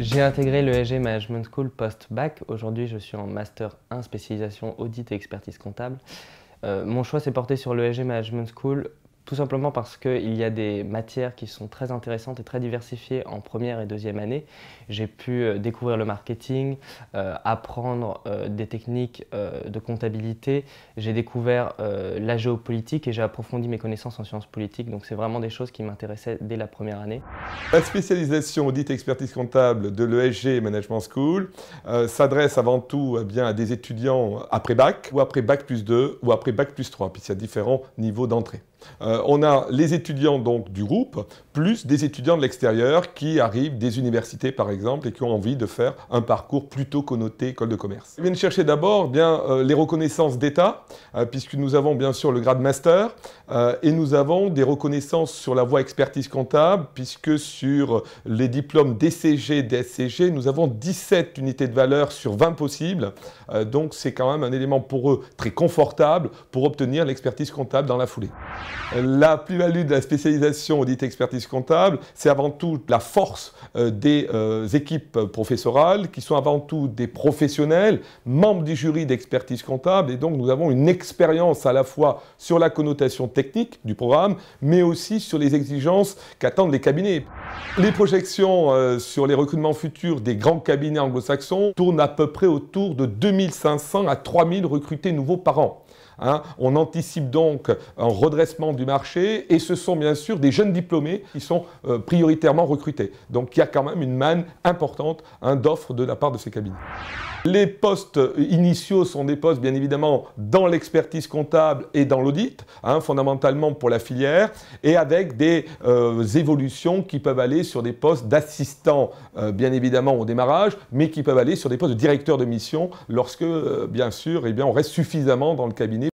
J'ai intégré le Management School post-bac. Aujourd'hui, je suis en Master 1 spécialisation audit et expertise comptable. Euh, mon choix s'est porté sur le SG Management School tout simplement parce qu'il y a des matières qui sont très intéressantes et très diversifiées en première et deuxième année. J'ai pu euh, découvrir le marketing, euh, apprendre euh, des techniques de comptabilité, j'ai découvert la géopolitique et j'ai approfondi mes connaissances en sciences politiques. Donc c'est vraiment des choses qui m'intéressaient dès la première année. La spécialisation dite expertise comptable de l'ESG Management School s'adresse avant tout eh bien, à des étudiants après bac ou après bac plus 2 ou après bac plus 3 puisqu'il y a différents niveaux d'entrée. Euh, on a les étudiants donc du groupe, plus des étudiants de l'extérieur qui arrivent des universités par exemple et qui ont envie de faire un parcours plutôt connoté école de commerce. Ils viennent chercher d'abord eh bien euh, les reconnaissances d'État, euh, puisque nous avons bien sûr le grade master et nous avons des reconnaissances sur la voie expertise comptable, puisque sur les diplômes DCG, DSCG, nous avons 17 unités de valeur sur 20 possibles. donc c'est quand même un élément pour eux très confortable pour obtenir l'expertise comptable dans la foulée. La plus-value de la spécialisation audit expertise comptable, c'est avant tout la force euh, des euh, équipes professorales, qui sont avant tout des professionnels, membres du jury d'expertise comptable, et donc nous avons une expérience à la fois sur la connotation technique du programme, mais aussi sur les exigences qu'attendent les cabinets. Les projections euh, sur les recrutements futurs des grands cabinets anglo-saxons tournent à peu près autour de 2500 à 3000 recrutés nouveaux par an. Hein. On anticipe donc un redressement du marché et ce sont bien sûr des jeunes diplômés qui sont euh, prioritairement recrutés. Donc il y a quand même une manne importante hein, d'offres de la part de ces cabinets. Les postes initiaux sont des postes, bien évidemment, dans l'expertise comptable et dans l'audit, hein, fondamentalement pour la filière, et avec des euh, évolutions qui peuvent aller sur des postes d'assistants, euh, bien évidemment, au démarrage, mais qui peuvent aller sur des postes de directeur de mission lorsque, bien sûr, eh on reste suffisamment dans le cabinet